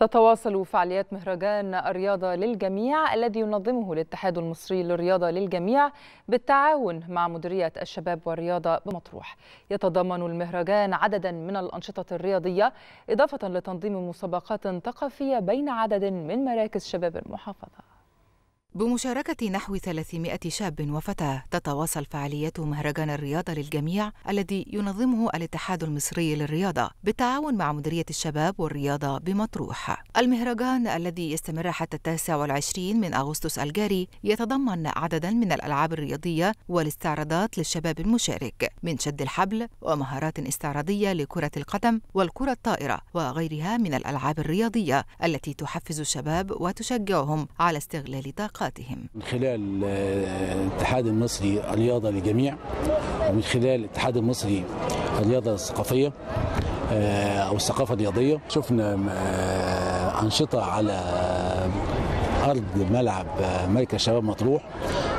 تتواصل فعاليات مهرجان الرياضة للجميع الذي ينظمه الاتحاد المصري للرياضة للجميع بالتعاون مع مديرية الشباب والرياضة بمطروح يتضمن المهرجان عددا من الأنشطة الرياضية إضافة لتنظيم مسابقات ثقافية بين عدد من مراكز شباب المحافظة بمشاركة نحو 300 شاب وفتاة تتواصل فعاليات مهرجان الرياضة للجميع الذي ينظمه الاتحاد المصري للرياضة بالتعاون مع مديرية الشباب والرياضة بمطروح. المهرجان الذي يستمر حتى 29 من أغسطس الجاري يتضمن عددا من الألعاب الرياضية والاستعراضات للشباب المشارك من شد الحبل ومهارات استعراضية لكرة القدم والكرة الطائرة وغيرها من الألعاب الرياضية التي تحفز الشباب وتشجعهم على استغلال طاقة علاقاتهم من خلال آه، الاتحاد المصري الرياضة للجميع ومن خلال الاتحاد المصري الرياضة الثقافية آه، أو الثقافة الرياضية شفنا آه، أنشطة على أرض ملعب مركز شباب مطروح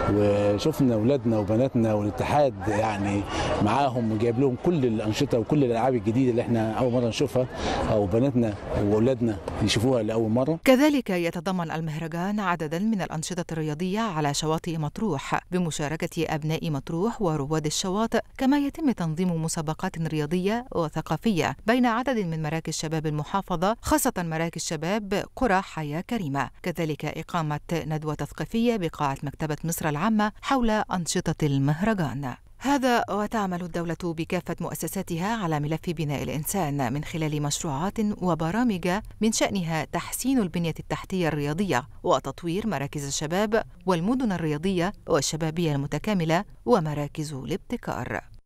وشفنا اولادنا وبناتنا والاتحاد يعني معاهم وجايب لهم كل الانشطه وكل الالعاب الجديده اللي احنا اول مره نشوفها او بناتنا واولادنا يشوفوها لاول مره. كذلك يتضمن المهرجان عددا من الانشطه الرياضيه على شواطئ مطروح بمشاركه ابناء مطروح ورواد الشواطئ كما يتم تنظيم مسابقات رياضيه وثقافيه بين عدد من مراكز شباب المحافظه خاصه مراكز شباب قرى حياه كريمه كذلك اقامه ندوه تثقيفيه بقاعه مكتبه مصر العامة حول أنشطة المهرجان هذا وتعمل الدولة بكافة مؤسساتها على ملف بناء الإنسان من خلال مشروعات وبرامج من شأنها تحسين البنية التحتية الرياضية وتطوير مراكز الشباب والمدن الرياضية والشبابية المتكاملة ومراكز الابتكار.